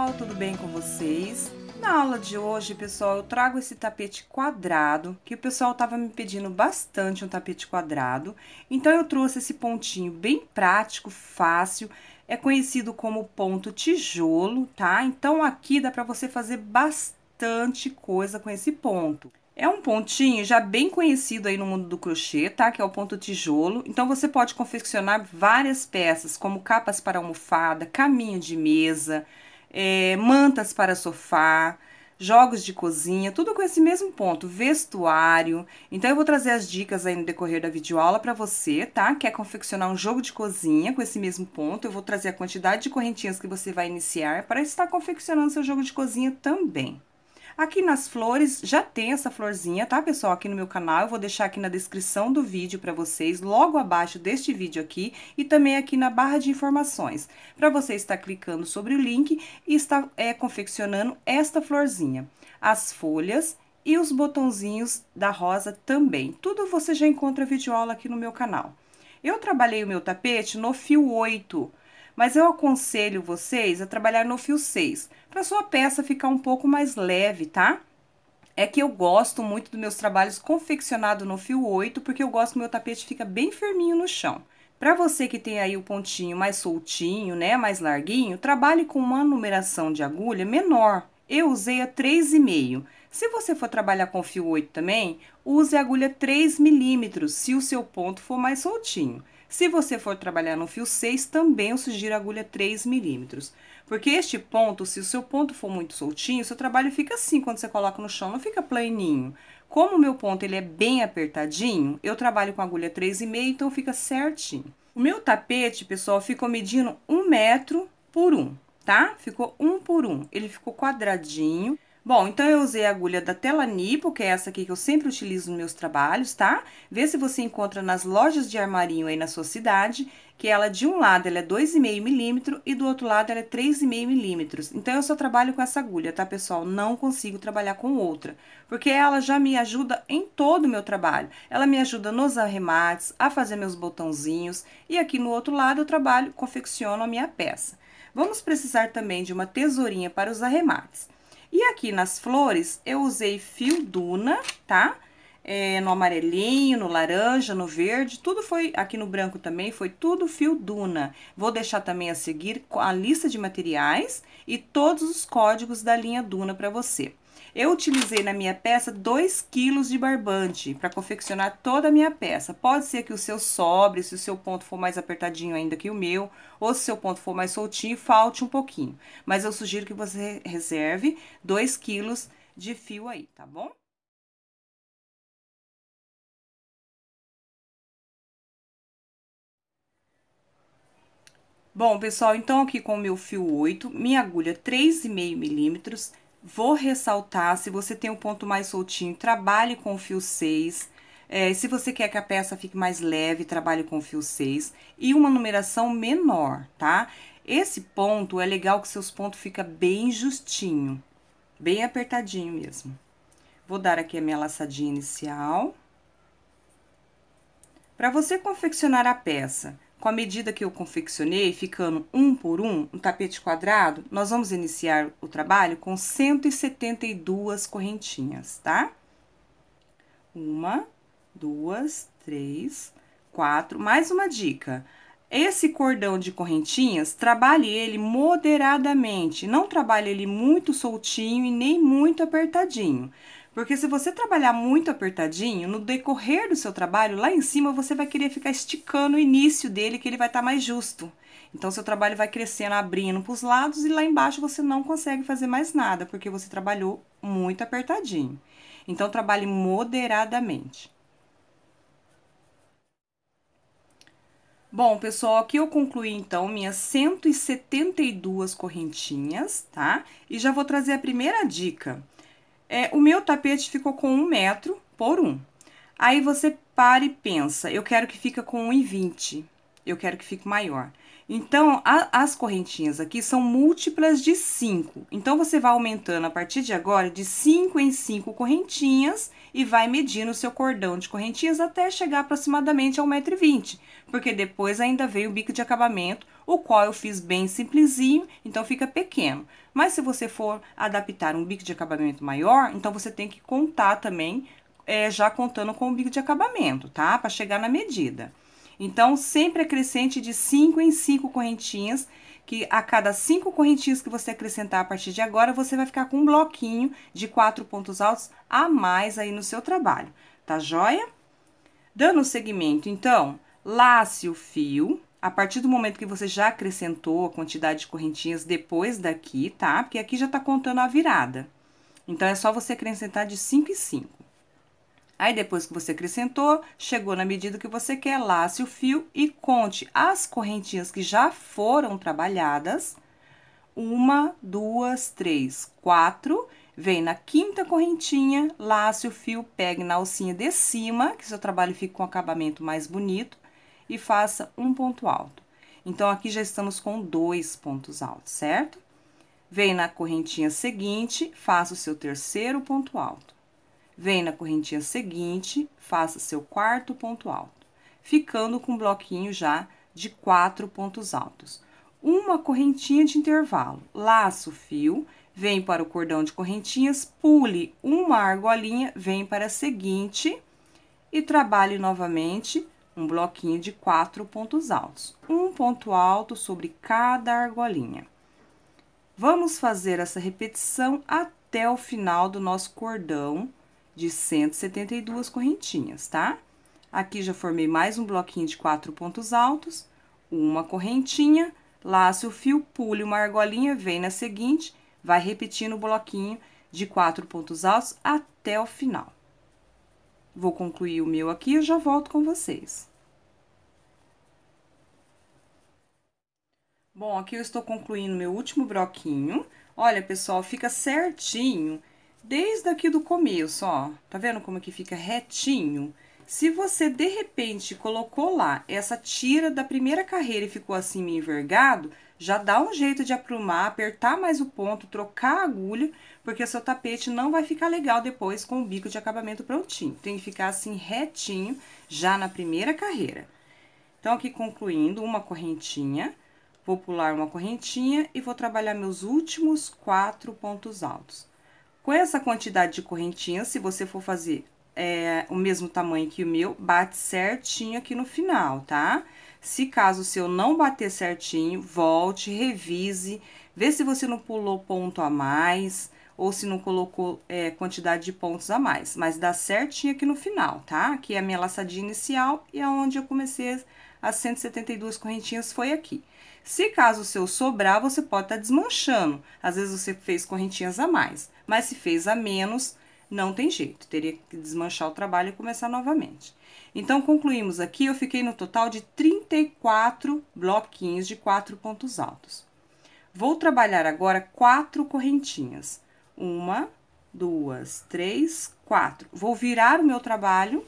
pessoal, tudo bem com vocês? Na aula de hoje, pessoal, eu trago esse tapete quadrado, que o pessoal estava me pedindo bastante um tapete quadrado. Então, eu trouxe esse pontinho bem prático, fácil, é conhecido como ponto tijolo, tá? Então, aqui dá para você fazer bastante coisa com esse ponto. É um pontinho já bem conhecido aí no mundo do crochê, tá? Que é o ponto tijolo. Então, você pode confeccionar várias peças, como capas para almofada, caminho de mesa, é, mantas para sofá, jogos de cozinha, tudo com esse mesmo ponto, vestuário. Então eu vou trazer as dicas aí no decorrer da videoaula para você, tá? Quer confeccionar um jogo de cozinha com esse mesmo ponto? Eu vou trazer a quantidade de correntinhas que você vai iniciar para estar confeccionando seu jogo de cozinha também. Aqui nas flores já tem essa florzinha, tá, pessoal? Aqui no meu canal, eu vou deixar aqui na descrição do vídeo para vocês, logo abaixo deste vídeo aqui e também aqui na barra de informações, para você estar clicando sobre o link e estar é, confeccionando esta florzinha. As folhas e os botãozinhos da rosa também. Tudo você já encontra videoaula aqui no meu canal. Eu trabalhei o meu tapete no fio 8, mas eu aconselho vocês a trabalhar no fio 6, para sua peça ficar um pouco mais leve, tá? É que eu gosto muito dos meus trabalhos confeccionados no fio 8, porque eu gosto que meu tapete fica bem firminho no chão. Para você que tem aí o pontinho mais soltinho, né, mais larguinho, trabalhe com uma numeração de agulha menor. Eu usei a 3,5. Se você for trabalhar com fio 8 também, use agulha 3 milímetros, se o seu ponto for mais soltinho. Se você for trabalhar no fio 6, também eu sugiro agulha 3 milímetros. Porque este ponto, se o seu ponto for muito soltinho, seu trabalho fica assim quando você coloca no chão, não fica planinho. Como o meu ponto ele é bem apertadinho, eu trabalho com agulha 3,5, então fica certinho. O meu tapete, pessoal, ficou medindo um metro por um, tá? Ficou um por um. Ele ficou quadradinho. Bom, então eu usei a agulha da Tela Nipo, que é essa aqui que eu sempre utilizo nos meus trabalhos, tá? Vê se você encontra nas lojas de armarinho aí na sua cidade, que ela é de um lado ela é 2,5 milímetro e do outro lado ela é 3,5 milímetros. Então eu só trabalho com essa agulha, tá, pessoal? Não consigo trabalhar com outra, porque ela já me ajuda em todo o meu trabalho. Ela me ajuda nos arremates, a fazer meus botãozinhos e aqui no outro lado eu trabalho, confecciono a minha peça. Vamos precisar também de uma tesourinha para os arremates. E aqui nas flores, eu usei fio Duna, tá? É, no amarelinho, no laranja, no verde, tudo foi, aqui no branco também, foi tudo fio Duna. Vou deixar também a seguir a lista de materiais e todos os códigos da linha Duna para você. Eu utilizei na minha peça 2 kg de barbante para confeccionar toda a minha peça. Pode ser que o seu sobre, se o seu ponto for mais apertadinho ainda que o meu, ou se o seu ponto for mais soltinho, falte um pouquinho. Mas eu sugiro que você reserve 2 kg de fio aí, tá bom? Bom, pessoal, então aqui com o meu fio 8, minha agulha 3,5 milímetros, Vou ressaltar, se você tem um ponto mais soltinho, trabalhe com o fio 6. É, se você quer que a peça fique mais leve, trabalhe com o fio 6 e uma numeração menor, tá? Esse ponto é legal que seus pontos fica bem justinho, bem apertadinho mesmo. Vou dar aqui a minha laçadinha inicial. Para você confeccionar a peça, com a medida que eu confeccionei, ficando um por um, um tapete quadrado, nós vamos iniciar o trabalho com 172 correntinhas, tá? Uma, duas, três, quatro. Mais uma dica. Esse cordão de correntinhas, trabalhe ele moderadamente. Não trabalhe ele muito soltinho e nem muito apertadinho. Porque se você trabalhar muito apertadinho, no decorrer do seu trabalho, lá em cima você vai querer ficar esticando o início dele, que ele vai estar tá mais justo. Então seu trabalho vai crescendo, abrindo para os lados e lá embaixo você não consegue fazer mais nada, porque você trabalhou muito apertadinho. Então trabalhe moderadamente. Bom, pessoal, aqui eu concluí então minhas 172 correntinhas, tá? E já vou trazer a primeira dica. É, o meu tapete ficou com um metro por um. Aí você para e pensa, eu quero que fica com 1,20, eu quero que fique maior. Então, a, as correntinhas aqui são múltiplas de 5. Então, você vai aumentando a partir de agora de 5 em 5 correntinhas e vai medindo o seu cordão de correntinhas até chegar aproximadamente a 1,20m, porque depois ainda veio o bico de acabamento, o qual eu fiz bem simplesinho, então fica pequeno. Mas se você for adaptar um bico de acabamento maior, então você tem que contar também, é, já contando com o bico de acabamento, tá? Para chegar na medida. Então, sempre acrescente de 5 em 5 correntinhas, que a cada 5 correntinhas que você acrescentar a partir de agora, você vai ficar com um bloquinho de 4 pontos altos a mais aí no seu trabalho, tá joia? Dando o segmento, então, lace o fio, a partir do momento que você já acrescentou a quantidade de correntinhas depois daqui, tá? Porque aqui já tá contando a virada. Então, é só você acrescentar de 5 e 5. Aí, depois que você acrescentou, chegou na medida que você quer, lace o fio e conte as correntinhas que já foram trabalhadas. Uma, duas, três, quatro. Vem na quinta correntinha, lace o fio, pegue na alcinha de cima, que seu trabalho fica com um acabamento mais bonito e faça um ponto alto. Então, aqui já estamos com dois pontos altos, certo? Vem na correntinha seguinte, faça o seu terceiro ponto alto. Vem na correntinha seguinte, faça seu quarto ponto alto, ficando com um bloquinho já de quatro pontos altos. Uma correntinha de intervalo, laço o fio, vem para o cordão de correntinhas, pule uma argolinha, vem para a seguinte e trabalhe novamente um bloquinho de quatro pontos altos, um ponto alto sobre cada argolinha. Vamos fazer essa repetição até o final do nosso cordão de 172 correntinhas, tá? Aqui já formei mais um bloquinho de quatro pontos altos, uma correntinha, laço o fio, pule uma argolinha, vem na seguinte, vai repetindo o bloquinho de quatro pontos altos até o final. Vou concluir o meu aqui e já volto com vocês. Bom, aqui eu estou concluindo meu último broquinho. Olha, pessoal, fica certinho desde aqui do começo, ó. Tá vendo como é que fica retinho? Se você, de repente, colocou lá essa tira da primeira carreira e ficou assim meio envergado, já dá um jeito de aprumar, apertar mais o ponto, trocar a agulha, porque seu tapete não vai ficar legal depois com o bico de acabamento prontinho. Tem que ficar assim retinho já na primeira carreira. Então, aqui concluindo, uma correntinha Vou pular uma correntinha e vou trabalhar meus últimos quatro pontos altos. Com essa quantidade de correntinhas, se você for fazer é, o mesmo tamanho que o meu, bate certinho aqui no final, tá? Se caso o seu não bater certinho, volte, revise, vê se você não pulou ponto a mais, ou se não colocou é, quantidade de pontos a mais, mas dá certinho aqui no final, tá? Aqui é a minha laçadinha inicial e aonde é eu comecei as 172 correntinhas foi aqui. Se caso o seu sobrar, você pode estar tá desmanchando. Às vezes você fez correntinhas a mais, mas se fez a menos, não tem jeito, teria que desmanchar o trabalho e começar novamente. Então, concluímos aqui, eu fiquei no total de 34 bloquinhos de quatro pontos altos. Vou trabalhar agora quatro correntinhas. Uma, duas, três, quatro. Vou virar o meu trabalho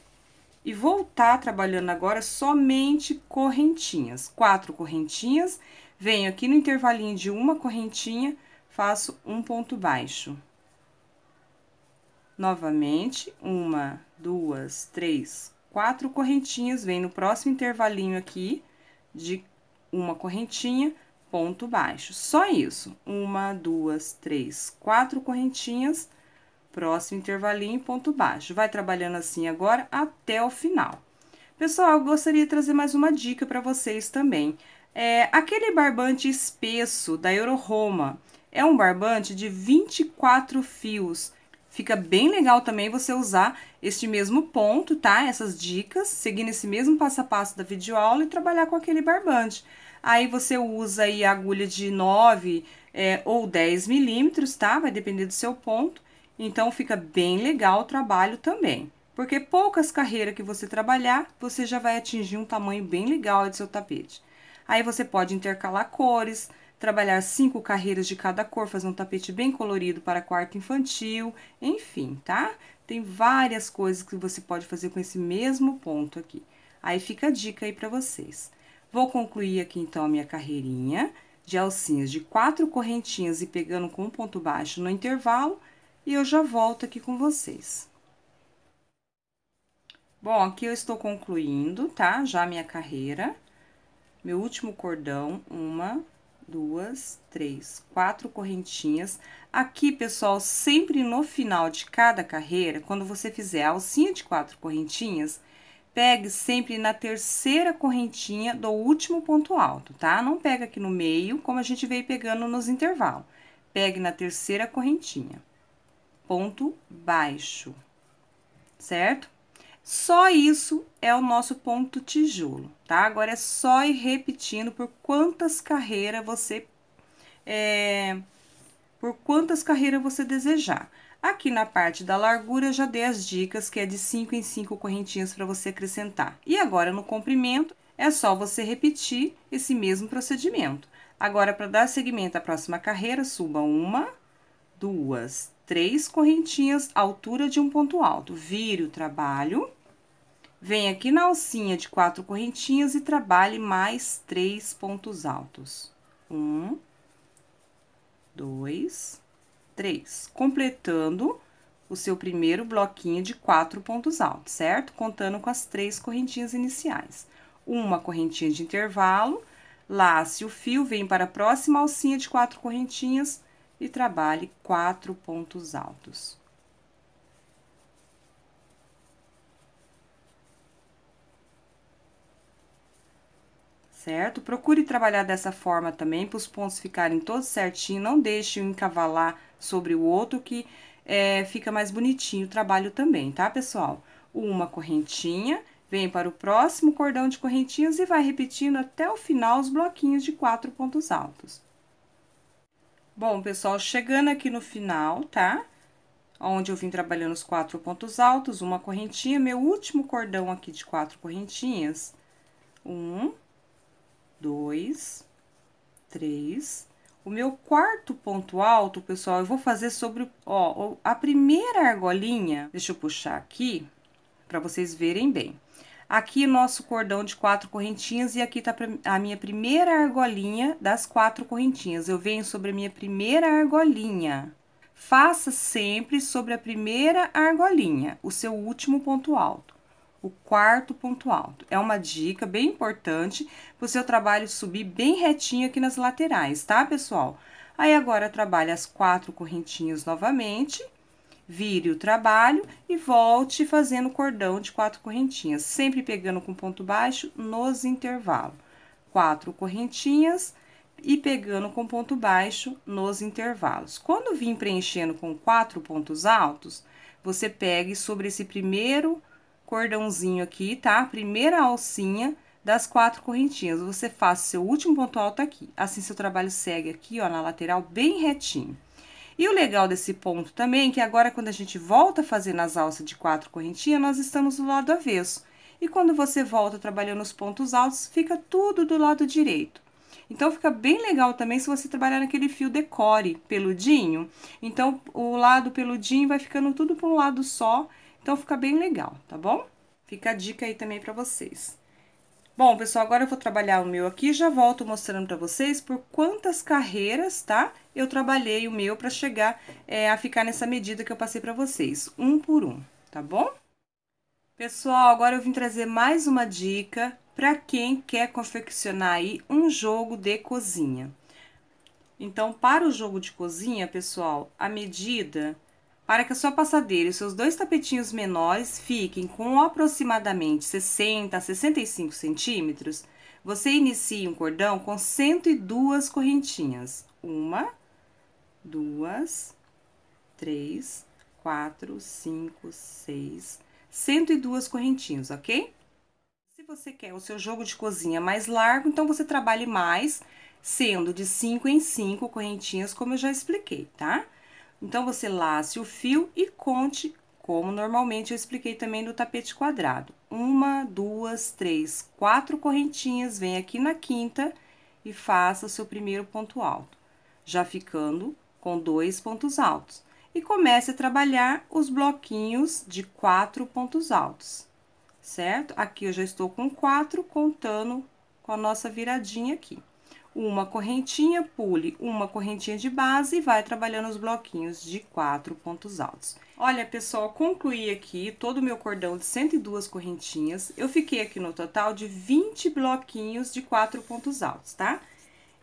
e voltar trabalhando agora somente correntinhas. Quatro correntinhas, venho aqui no intervalinho de uma correntinha, faço um ponto baixo. Novamente, uma, duas, três, quatro correntinhas, vem no próximo intervalinho aqui de uma correntinha, ponto baixo. Só isso. Uma, duas, três, quatro correntinhas, próximo intervalinho, ponto baixo. Vai trabalhando assim agora até o final. Pessoal, eu gostaria de trazer mais uma dica para vocês também. É, aquele barbante espesso da Euroroma é um barbante de 24 fios. Fica bem legal também você usar este mesmo ponto, tá? Essas dicas, seguindo esse mesmo passo a passo da videoaula e trabalhar com aquele barbante aí você usa aí a agulha de 9 é, ou 10 milímetros, tá? Vai depender do seu ponto. Então, fica bem legal o trabalho também. Porque poucas carreiras que você trabalhar, você já vai atingir um tamanho bem legal do seu tapete. Aí você pode intercalar cores, trabalhar cinco carreiras de cada cor, fazer um tapete bem colorido para quarto infantil, enfim, tá? Tem várias coisas que você pode fazer com esse mesmo ponto aqui. Aí fica a dica aí para vocês. Vou concluir aqui, então, a minha carreirinha de alcinhas de quatro correntinhas e pegando com um ponto baixo no intervalo, e eu já volto aqui com vocês. Bom, aqui eu estou concluindo, tá? Já a minha carreira. Meu último cordão, uma, duas, três, quatro correntinhas. Aqui, pessoal, sempre no final de cada carreira, quando você fizer a alcinha de quatro correntinhas, Pegue sempre na terceira correntinha do último ponto alto, tá? Não pega aqui no meio, como a gente veio pegando nos intervalos. Pegue na terceira correntinha. Ponto baixo, certo? Só isso é o nosso ponto tijolo, tá? Agora é só ir repetindo por quantas carreiras você é, por quantas carreiras você desejar. Aqui na parte da largura, eu já dei as dicas, que é de 5 em 5 correntinhas para você acrescentar. E agora, no comprimento, é só você repetir esse mesmo procedimento. Agora, para dar seguimento à próxima carreira, suba uma, duas, três correntinhas, altura de um ponto alto. Vire o trabalho, vem aqui na alcinha de quatro correntinhas e trabalhe mais três pontos altos. Um, dois, três, completando o seu primeiro bloquinho de quatro pontos altos, certo? Contando com as três correntinhas iniciais. Uma correntinha de intervalo, lace o fio, vem para a próxima alcinha de quatro correntinhas e trabalhe quatro pontos altos. certo? Procure trabalhar dessa forma também, para os pontos ficarem todos certinho, não deixe um encavalar sobre o outro, que é, fica mais bonitinho o trabalho também, tá, pessoal? Uma correntinha, vem para o próximo cordão de correntinhas e vai repetindo até o final os bloquinhos de quatro pontos altos. Bom, pessoal, chegando aqui no final, tá? Onde eu vim trabalhando os quatro pontos altos, uma correntinha, meu último cordão aqui de quatro correntinhas. Um, dois, três. O meu quarto ponto alto, pessoal, eu vou fazer sobre, ó, a primeira argolinha. Deixa eu puxar aqui para vocês verem bem. Aqui nosso cordão de quatro correntinhas e aqui tá a minha primeira argolinha das quatro correntinhas. Eu venho sobre a minha primeira argolinha. Faça sempre sobre a primeira argolinha o seu último ponto alto o quarto ponto alto. É uma dica bem importante para o seu trabalho subir bem retinho aqui nas laterais, tá, pessoal? Aí, agora, trabalha as quatro correntinhas novamente, vire o trabalho e volte fazendo cordão de quatro correntinhas, sempre pegando com ponto baixo nos intervalos. Quatro correntinhas e pegando com ponto baixo nos intervalos. Quando vir preenchendo com quatro pontos altos, você pegue sobre esse primeiro cordãozinho aqui, tá? A primeira alcinha das quatro correntinhas. Você faz seu último ponto alto aqui. Assim, seu trabalho segue aqui, ó, na lateral, bem retinho. E o legal desse ponto também é que agora, quando a gente volta a fazer nas alças de quatro correntinhas, nós estamos do lado avesso. E quando você volta trabalhando os pontos altos, fica tudo do lado direito. Então, fica bem legal também se você trabalhar naquele fio decore peludinho. Então, o lado peludinho vai ficando tudo para um lado só então, fica bem legal, tá bom? Fica a dica aí também pra vocês. Bom, pessoal, agora eu vou trabalhar o meu aqui já volto mostrando para vocês por quantas carreiras, tá? Eu trabalhei o meu para chegar é, a ficar nessa medida que eu passei para vocês, um por um, tá bom? Pessoal, agora eu vim trazer mais uma dica para quem quer confeccionar aí um jogo de cozinha. Então, para o jogo de cozinha, pessoal, a medida para que a sua passadeira e seus dois tapetinhos menores fiquem com aproximadamente 60 a 65 centímetros, você inicia um cordão com 102 correntinhas. Uma, duas, três, quatro, cinco, seis, 102 correntinhas, ok? Se você quer o seu jogo de cozinha mais largo, então você trabalhe mais, sendo de 5 em 5 correntinhas, como eu já expliquei, tá? Tá? Então, você lace o fio e conte, como normalmente eu expliquei também no tapete quadrado. Uma, duas, três, quatro correntinhas, vem aqui na quinta e faça o seu primeiro ponto alto, já ficando com dois pontos altos. E comece a trabalhar os bloquinhos de quatro pontos altos, certo? Aqui eu já estou com quatro, contando com a nossa viradinha aqui uma correntinha, pule uma correntinha de base e vai trabalhando os bloquinhos de quatro pontos altos. Olha, pessoal, concluí aqui todo o meu cordão de 102 correntinhas. Eu fiquei aqui no total de 20 bloquinhos de quatro pontos altos, tá?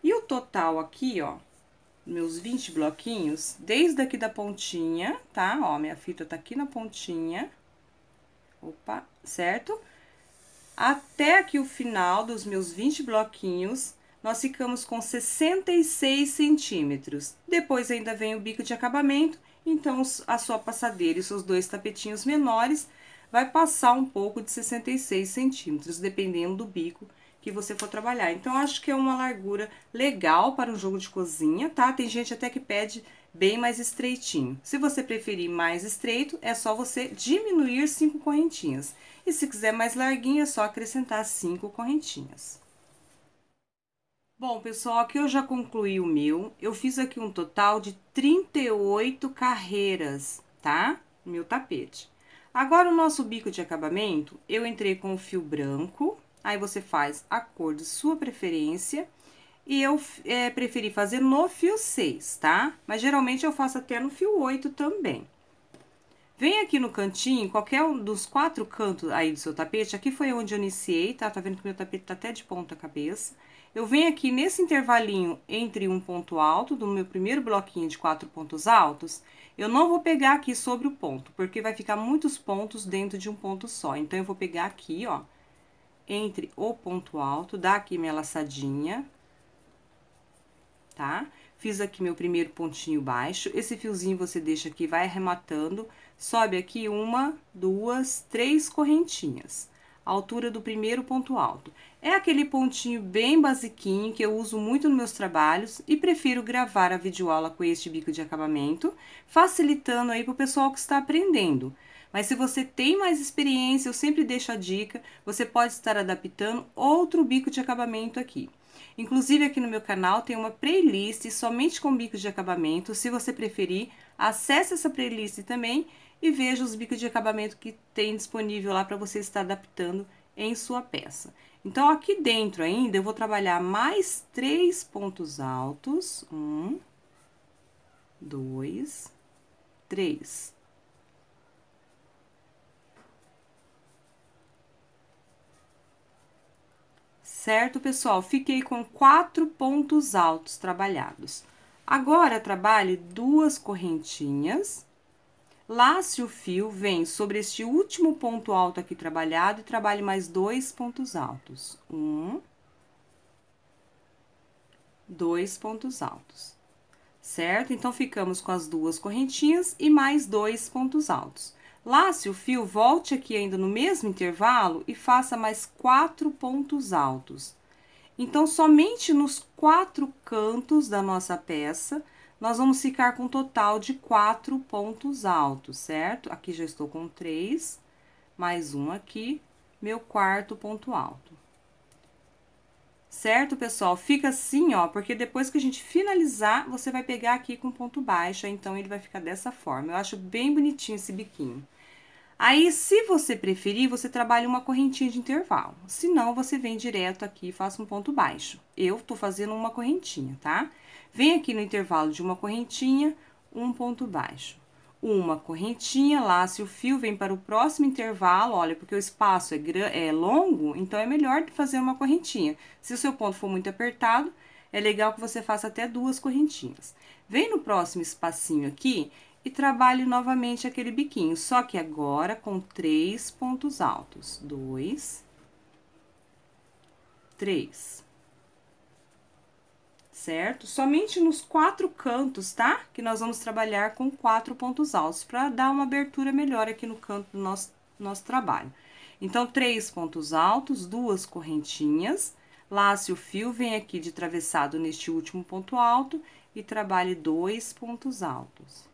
E o total aqui, ó, meus 20 bloquinhos, desde aqui da pontinha, tá? Ó, minha fita tá aqui na pontinha. Opa, certo? Até aqui o final dos meus 20 bloquinhos, nós ficamos com 66 centímetros. Depois ainda vem o bico de acabamento, então a sua passadeira e seus dois tapetinhos menores vai passar um pouco de 66 centímetros, dependendo do bico que você for trabalhar. Então, acho que é uma largura legal para um jogo de cozinha, tá? Tem gente até que pede bem mais estreitinho. Se você preferir mais estreito, é só você diminuir cinco correntinhas. E se quiser mais larguinho, é só acrescentar cinco correntinhas. Bom, pessoal, aqui eu já concluí o meu. Eu fiz aqui um total de 38 carreiras, tá? Meu tapete. Agora, o nosso bico de acabamento, eu entrei com o fio branco. Aí, você faz a cor de sua preferência. E eu é, preferi fazer no fio 6, tá? Mas, geralmente, eu faço até no fio 8 também. Vem aqui no cantinho, qualquer um dos quatro cantos aí do seu tapete. Aqui foi onde eu iniciei, tá? Tá vendo que meu tapete tá até de ponta cabeça eu venho aqui nesse intervalinho entre um ponto alto do meu primeiro bloquinho de quatro pontos altos, eu não vou pegar aqui sobre o ponto, porque vai ficar muitos pontos dentro de um ponto só. Então, eu vou pegar aqui, ó, entre o ponto alto, dar aqui minha laçadinha, tá? Fiz aqui meu primeiro pontinho baixo, esse fiozinho você deixa aqui, vai arrematando, sobe aqui uma, duas, três correntinhas a altura do primeiro ponto alto. É aquele pontinho bem basiquinho que eu uso muito nos meus trabalhos e prefiro gravar a videoaula com este bico de acabamento, facilitando aí para o pessoal que está aprendendo. Mas se você tem mais experiência, eu sempre deixo a dica, você pode estar adaptando outro bico de acabamento aqui. Inclusive aqui no meu canal tem uma playlist somente com bicos de acabamento, se você preferir, acesse essa playlist também e veja os bicos de acabamento que tem disponível lá para você estar adaptando em sua peça. Então, aqui dentro ainda, eu vou trabalhar mais três pontos altos. Um, dois, três. Certo, pessoal? Fiquei com quatro pontos altos trabalhados. Agora, trabalhe duas correntinhas Lace o fio, vem sobre este último ponto alto aqui trabalhado e trabalhe mais dois pontos altos. Um, dois pontos altos, certo? Então, ficamos com as duas correntinhas e mais dois pontos altos. Lace o fio, volte aqui ainda no mesmo intervalo e faça mais quatro pontos altos. Então, somente nos quatro cantos da nossa peça, nós vamos ficar com um total de quatro pontos altos, certo? Aqui já estou com três, mais um aqui, meu quarto ponto alto. Certo, pessoal? Fica assim, ó, porque depois que a gente finalizar, você vai pegar aqui com ponto baixo, então ele vai ficar dessa forma. Eu acho bem bonitinho esse biquinho. Aí, se você preferir, você trabalha uma correntinha de intervalo. Se não, você vem direto aqui e faz um ponto baixo. Eu tô fazendo uma correntinha, tá? Tá? Vem aqui no intervalo de uma correntinha, um ponto baixo. Uma correntinha, laço o fio, vem para o próximo intervalo, olha, porque o espaço é, é longo, então é melhor fazer uma correntinha. Se o seu ponto for muito apertado, é legal que você faça até duas correntinhas. Vem no próximo espacinho aqui e trabalhe novamente aquele biquinho, só que agora com três pontos altos. Dois, três certo? Somente nos quatro cantos, tá? Que nós vamos trabalhar com quatro pontos altos, para dar uma abertura melhor aqui no canto do nosso, nosso trabalho. Então, três pontos altos, duas correntinhas, lace o fio, vem aqui de travessado neste último ponto alto e trabalhe dois pontos altos.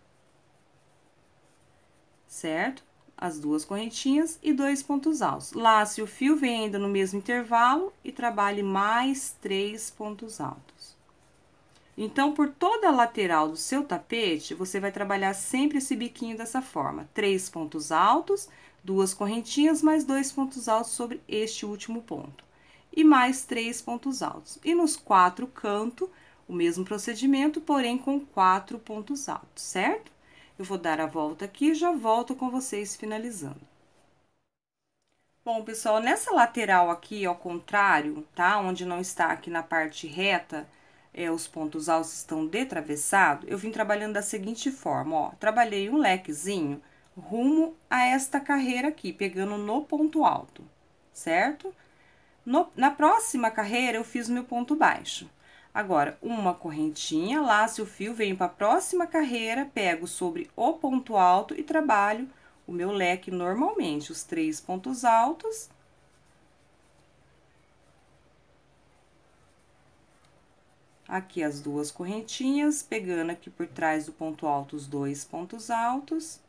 Certo? As duas correntinhas e dois pontos altos. Lace o fio, vem ainda no mesmo intervalo e trabalhe mais três pontos altos. Então, por toda a lateral do seu tapete, você vai trabalhar sempre esse biquinho dessa forma. Três pontos altos, duas correntinhas, mais dois pontos altos sobre este último ponto. E mais três pontos altos. E nos quatro cantos, o mesmo procedimento, porém com quatro pontos altos, certo? Eu vou dar a volta aqui e já volto com vocês finalizando. Bom, pessoal, nessa lateral aqui, ao contrário, tá? Onde não está aqui na parte reta é, os pontos altos estão de travessado, eu vim trabalhando da seguinte forma, ó. Trabalhei um lequezinho rumo a esta carreira aqui, pegando no ponto alto, certo? No, na próxima carreira, eu fiz meu ponto baixo. Agora, uma correntinha, laço o fio, venho para a próxima carreira, pego sobre o ponto alto e trabalho o meu leque normalmente, os três pontos altos aqui as duas correntinhas, pegando aqui por trás do ponto alto os dois pontos altos.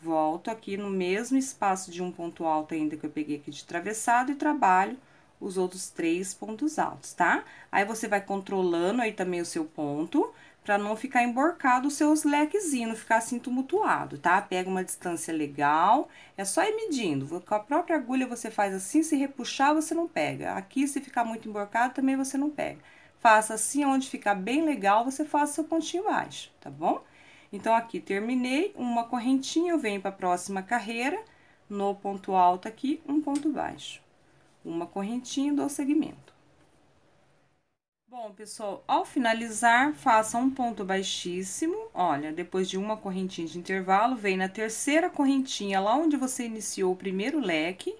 Volto aqui no mesmo espaço de um ponto alto ainda que eu peguei aqui de travessado e trabalho os outros três pontos altos, tá? Aí, você vai controlando aí também o seu ponto para não ficar emborcado os seus lequezinhos, não ficar assim tumultuado, tá? Pega uma distância legal, é só ir medindo. Com a própria agulha você faz assim, se repuxar você não pega. Aqui se ficar muito emborcado também você não pega. Faça assim, onde ficar bem legal, você faz seu pontinho baixo, tá bom? Então, aqui terminei uma correntinha, eu venho para a próxima carreira, no ponto alto aqui, um ponto baixo. Uma correntinha, do segmento. Bom, pessoal, ao finalizar, faça um ponto baixíssimo. Olha, depois de uma correntinha de intervalo, vem na terceira correntinha, lá onde você iniciou o primeiro leque,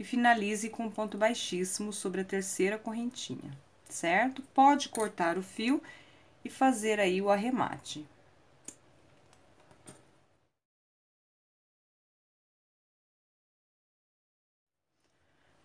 e finalize com um ponto baixíssimo sobre a terceira correntinha, certo? Pode cortar o fio e fazer aí o arremate.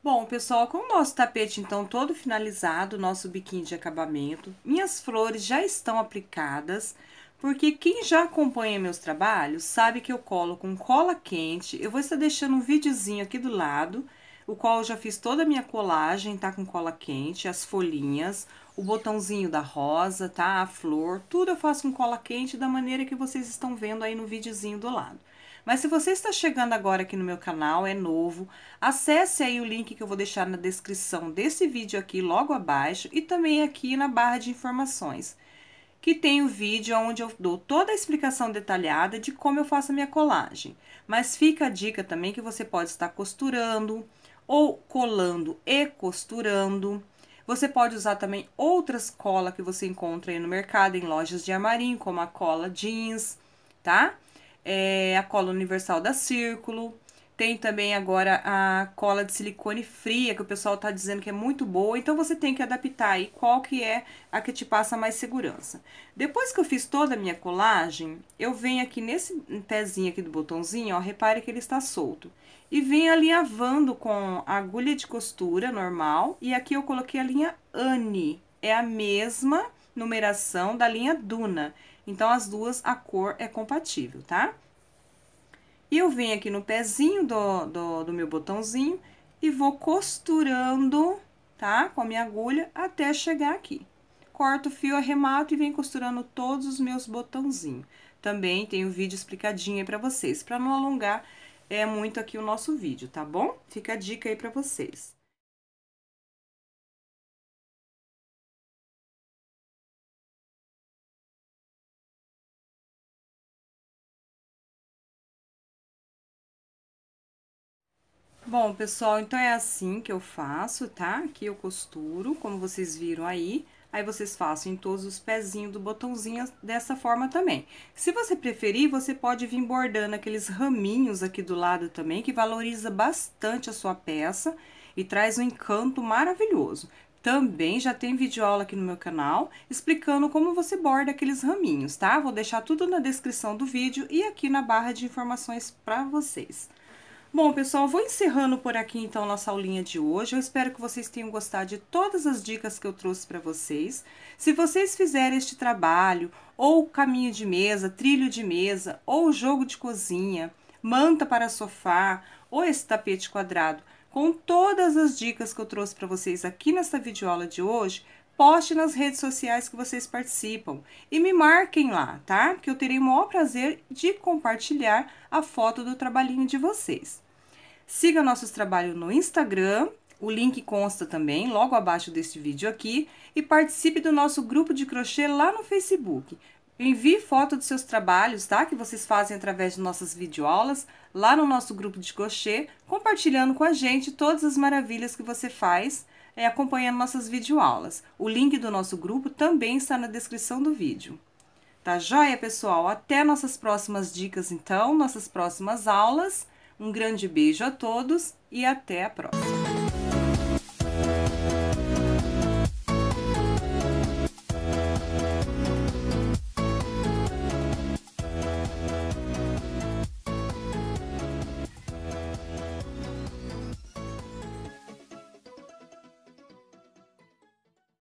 Bom, pessoal, com o nosso tapete então todo finalizado, nosso biquinho de acabamento, minhas flores já estão aplicadas, porque quem já acompanha meus trabalhos sabe que eu colo com cola quente. Eu vou estar deixando um videozinho aqui do lado, o qual eu já fiz toda a minha colagem, tá? Com cola quente, as folhinhas, o botãozinho da rosa, tá? A flor, tudo eu faço com cola quente da maneira que vocês estão vendo aí no videozinho do lado. Mas se você está chegando agora aqui no meu canal, é novo, acesse aí o link que eu vou deixar na descrição desse vídeo aqui logo abaixo e também aqui na barra de informações, que tem o vídeo onde eu dou toda a explicação detalhada de como eu faço a minha colagem. Mas fica a dica também que você pode estar costurando ou colando e costurando. Você pode usar também outras colas que você encontra aí no mercado, em lojas de armarinho, como a cola jeans, tá? é, a cola universal da Círculo, tem também agora a cola de silicone fria, que o pessoal tá dizendo que é muito boa. Então, você tem que adaptar aí qual que é a que te passa mais segurança. Depois que eu fiz toda a minha colagem, eu venho aqui nesse pezinho aqui do botãozinho, ó, repare que ele está solto. E venho alinhavando com a agulha de costura normal. E aqui eu coloquei a linha Anne, é a mesma numeração da linha Duna. Então, as duas, a cor é compatível, tá? E eu venho aqui no pezinho do, do, do meu botãozinho e vou costurando, tá? Com a minha agulha até chegar aqui. Corto o fio, arremato e venho costurando todos os meus botãozinhos. Também tem o um vídeo explicadinho aí pra vocês, pra não alongar é muito aqui o nosso vídeo, tá bom? Fica a dica aí pra vocês. Bom, pessoal, então é assim que eu faço, tá? Aqui eu costuro, como vocês viram aí. Aí, vocês façam em todos os pezinhos do botãozinho dessa forma também. Se você preferir, você pode vir bordando aqueles raminhos aqui do lado também, que valoriza bastante a sua peça e traz um encanto maravilhoso. Também já tem vídeo aula aqui no meu canal explicando como você borda aqueles raminhos, tá? Vou deixar tudo na descrição do vídeo e aqui na barra de informações para vocês. Bom, pessoal, vou encerrando por aqui então nossa aulinha de hoje. Eu espero que vocês tenham gostado de todas as dicas que eu trouxe para vocês. Se vocês fizerem este trabalho, ou caminho de mesa, trilho de mesa, ou jogo de cozinha, manta para sofá, ou esse tapete quadrado, com todas as dicas que eu trouxe para vocês aqui nesta videoaula de hoje, poste nas redes sociais que vocês participam e me marquem lá, tá? Que eu terei o maior prazer de compartilhar a foto do trabalhinho de vocês. Siga nossos trabalhos no Instagram, o link consta também logo abaixo deste vídeo aqui e participe do nosso grupo de crochê lá no Facebook. Envie foto dos seus trabalhos, tá? Que vocês fazem através de nossas videoaulas lá no nosso grupo de crochê, compartilhando com a gente todas as maravilhas que você faz é, acompanhando nossas videoaulas. O link do nosso grupo também está na descrição do vídeo. Tá joia, pessoal? Até nossas próximas dicas, então, nossas próximas aulas. Um grande beijo a todos e até a próxima!